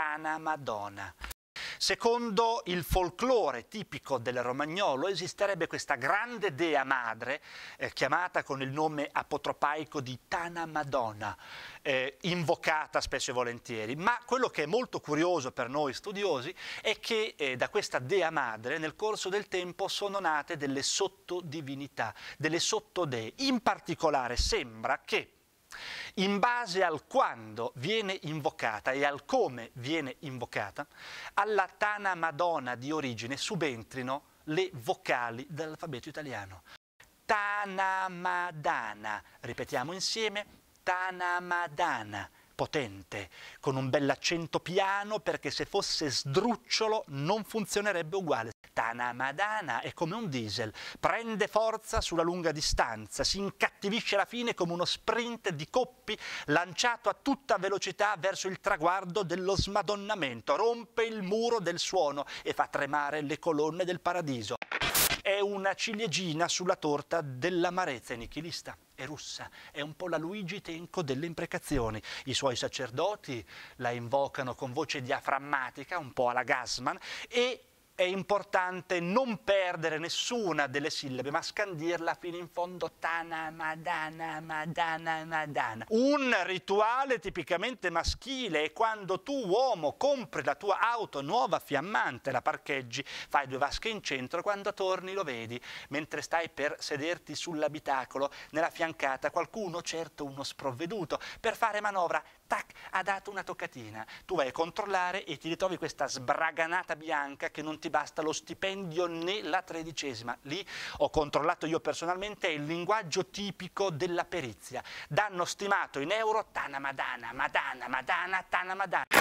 Santana Madonna. Secondo il folklore tipico del romagnolo esisterebbe questa grande dea madre, eh, chiamata con il nome apotropaico di Tana Madonna, eh, invocata spesso e volentieri, ma quello che è molto curioso per noi studiosi è che eh, da questa dea madre nel corso del tempo sono nate delle sottodivinità, delle sottodee. In particolare sembra che in base al quando viene invocata e al come viene invocata, alla Tana Madonna di origine subentrino le vocali dell'alfabeto italiano. Tanamadana, ripetiamo insieme, Tanamadana, potente, con un bell'accento piano perché se fosse sdrucciolo non funzionerebbe uguale. Madana è come un diesel, prende forza sulla lunga distanza, si incattivisce alla fine come uno sprint di coppi lanciato a tutta velocità verso il traguardo dello smadonnamento, rompe il muro del suono e fa tremare le colonne del paradiso. È una ciliegina sulla torta dell'amarezza, è nichilista, è russa, è un po' la Luigi Tenco delle imprecazioni. I suoi sacerdoti la invocano con voce diaframmatica, un po' alla Gassman, e è importante non perdere nessuna delle sillabe, ma scandirla fino in fondo. Tana, madana, madana, madana. Un rituale tipicamente maschile è quando tu, uomo, compri la tua auto nuova fiammante, la parcheggi, fai due vasche in centro, quando torni lo vedi, mentre stai per sederti sull'abitacolo, nella fiancata, qualcuno, certo uno sprovveduto, per fare manovra, tac, ha dato una toccatina. Tu vai a controllare e ti ritrovi questa sbraganata bianca che non ti ti basta lo stipendio né la tredicesima. Lì ho controllato io personalmente, è il linguaggio tipico della perizia. Danno stimato in euro, tana madana, madana, madana, tana madana.